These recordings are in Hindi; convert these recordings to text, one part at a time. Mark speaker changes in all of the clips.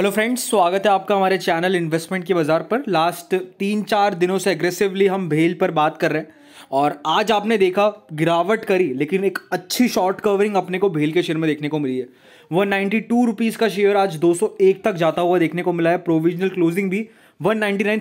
Speaker 1: हेलो फ्रेंड्स स्वागत है आपका हमारे चैनल इन्वेस्टमेंट के बाज़ार पर लास्ट तीन चार दिनों से एग्रेसिवली हम भेल पर बात कर रहे हैं और आज आपने देखा गिरावट करी लेकिन एक अच्छी शॉर्ट कवरिंग अपने को भेल के शेयर में देखने को मिली है वन नाइन्टी टू रुपीज़ का शेयर आज 201 तक जाता हुआ देखने को मिला है प्रोविजनल क्लोजिंग भी वन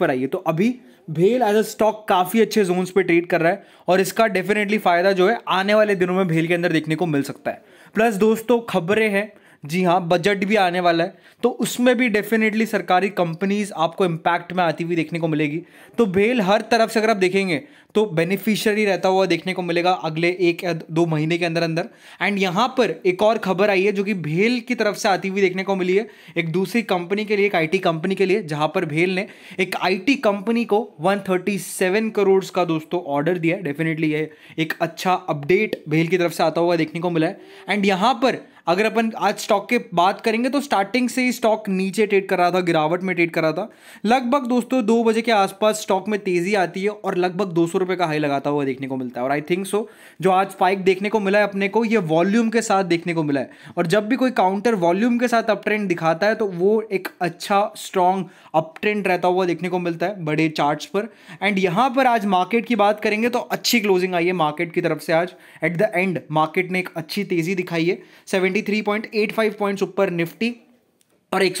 Speaker 1: पर आई है तो अभी भेल एज अ स्टॉक काफ़ी अच्छे जोन्स पर ट्रेड कर रहा है और इसका डेफिनेटली फ़ायदा जो है आने वाले दिनों में भेल के अंदर देखने को मिल सकता है प्लस दोस्तों खबरें हैं जी हाँ बजट भी आने वाला है तो उसमें भी डेफिनेटली सरकारी कंपनीज आपको इम्पैक्ट में आती हुई देखने को मिलेगी तो भेल हर तरफ से अगर आप देखेंगे तो बेनिफिशियरी रहता हुआ देखने को मिलेगा अगले एक या दो महीने के अंदर अंदर एंड यहाँ पर एक और खबर आई है जो कि भेल की तरफ से आती हुई देखने को मिली है एक दूसरी कंपनी के लिए एक आईटी कंपनी के लिए जहाँ पर भेल ने एक आईटी कंपनी को 137 करोड़ का दोस्तों ऑर्डर दिया है डेफिनेटली ये एक अच्छा अपडेट भेल की तरफ से आता हुआ देखने को मिला है एंड यहाँ पर अगर अपन आज स्टॉक के बात करेंगे तो स्टार्टिंग से ही स्टॉक नीचे ट्रेड कर रहा था गिरावट में ट्रेड कर रहा था लगभग दोस्तों दो बजे के आसपास स्टॉक में तेज़ी आती है और लगभग दो सौ रुपये का हाई लगाता हुआ देखने को मिलता है और आई थिंक सो जो आज स्पाइक देखने को मिला है अपने को ये वॉल्यूम के साथ देखने को मिला है और जब भी कोई काउंटर वॉल्यूम के साथ अप ट्रेंड दिखाता है तो वो एक अच्छा स्ट्रॉन्ग अप ट्रेंड रहता हुआ देखने को मिलता है बड़े चार्ट्स पर एंड यहाँ पर आज मार्केट की बात करेंगे तो अच्छी क्लोजिंग आई है मार्केट की तरफ से आज एट द एंड मार्केट ने एक अच्छी तेज़ी दिखाई है सेवन फाइव पॉइंट्स ऊपर निफ्टी और एक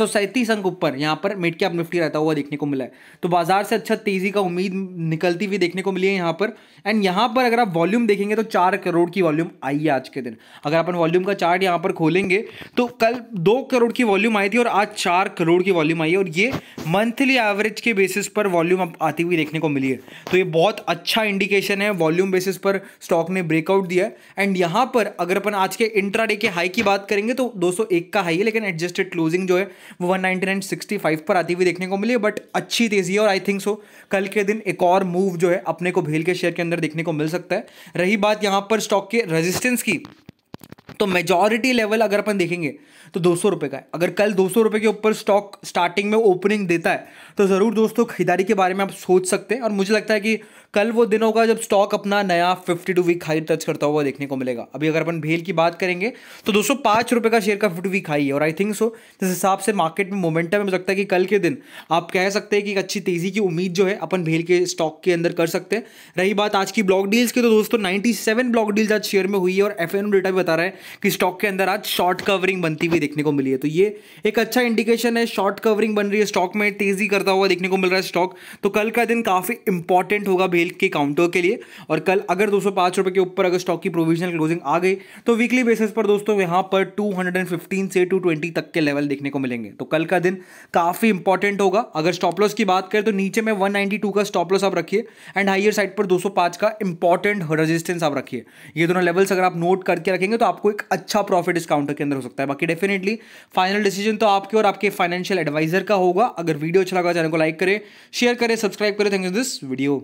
Speaker 1: अंक ऊपर यहाँ पर मिड कैप निफ्टी रहता हुआ देखने को मिला है तो बाजार से अच्छा तेजी का उम्मीद निकलती हुई देखने को मिली है यहाँ पर एंड यहाँ पर अगर आप वॉल्यूम देखेंगे तो चार करोड़ की वॉल्यूम आई है आज के दिन अगर अपन वॉल्यूम का चार्ट यहाँ पर खोलेंगे तो कल दो करोड़ की वॉल्यूम आई थी और आज चार करोड़ की वॉल्यूम आई है और ये मंथली एवरेज के बेसिस पर वॉल्यूम आती हुई देखने को मिली है तो ये बहुत अच्छा इंडिकेशन है वॉल्यूम बेसिस पर स्टॉक ने ब्रेकआउट दिया है एंड यहाँ पर अगर अपन आज के इंट्रा के हाई की बात करेंगे तो दो का हाई है लेकिन एडजस्टेड क्लोजिंग जो है है वो वन पर आती हुई देखने को मिली बट अच्छी तेज़ी है और आई थिंक सो कल के दिन एक और मूव जो है अपने को भेल के शेयर के अंदर देखने को मिल सकता है रही बात यहाँ पर स्टॉक के रेजिस्टेंस की तो मेजोरिटी लेवल अगर अपन देखेंगे तो दो सौ रुपये का है अगर कल दो सौ रुपये के ऊपर स्टॉक स्टार्टिंग में ओपनिंग देता है तो ज़रूर दोस्तों खरीदारी के बारे में आप सोच सकते हैं और मुझे लगता है कि कल वो दिन होगा जब स्टॉक अपना नया fifty two week high touch करता हुआ देखने को मिलेगा अभी अगर अपन भेल की बात करेंगे तो दो सौ का शेयर का फिफ्टी वीक हाई है और आई थिंक सो जिस हिसाब से मार्केट में मोमेंटम है मुझे लगता है कि कल के दिन आप कह सकते हैं कि एक अच्छी तेज़ी की उम्मीद जो है अपन भेल के स्टॉक के अंदर कर सकते हैं रही बात आज की ब्लॉक डील्स की तो दोस्तों 97 ब्लॉक डील्स आज शेयर में हुई है और एफ डेटा भी बता रहा है कि स्टॉक के अंदर आज शॉर्ट कवरिंग बनती हुई देखने को मिली है तो ये एक अच्छा इंडिकेशन है शॉर्ट कवरिंग बन रही है स्टॉक में तेजी करता हुआ देखने को मिल रहा है स्टॉक तो कल का दिन काफ़ी इंपॉर्टेंट होगा भेल के काउंटर के लिए और कल अगर दो रुपए के ऊपर अगर स्टॉक की प्रोविजनल क्लोजिंग आ गई तो वीकली बेसिस पर दोस्तों यहां पर टू से टू तक के लेवल देखने को मिलेंगे तो कल का दिन काफ़ी इंपॉर्टेंट होगा अगर स्टॉप लॉस की बात करें तो नीचे में वन का स्टॉप लॉस आप रखिए एंड हाइयर साइड पर दो का इंपॉर्टेंट रेजिस्टेंस आप रखिए ये दोनों लेवल्स अगर आप नोट करके रखेंगे तो आपको एक अच्छा प्रॉफिट इस काउंटर के अंदर हो सकता है बाकी डेफिनेटली फाइनल डिसीजन तो आपके और आपके फाइनेंशियल एडवाइजर का होगा अगर वीडियो अच्छा लगा चैनल तो को लाइक करें शेयर करें सब्सक्राइब करें थैंक यू दिस वीडियो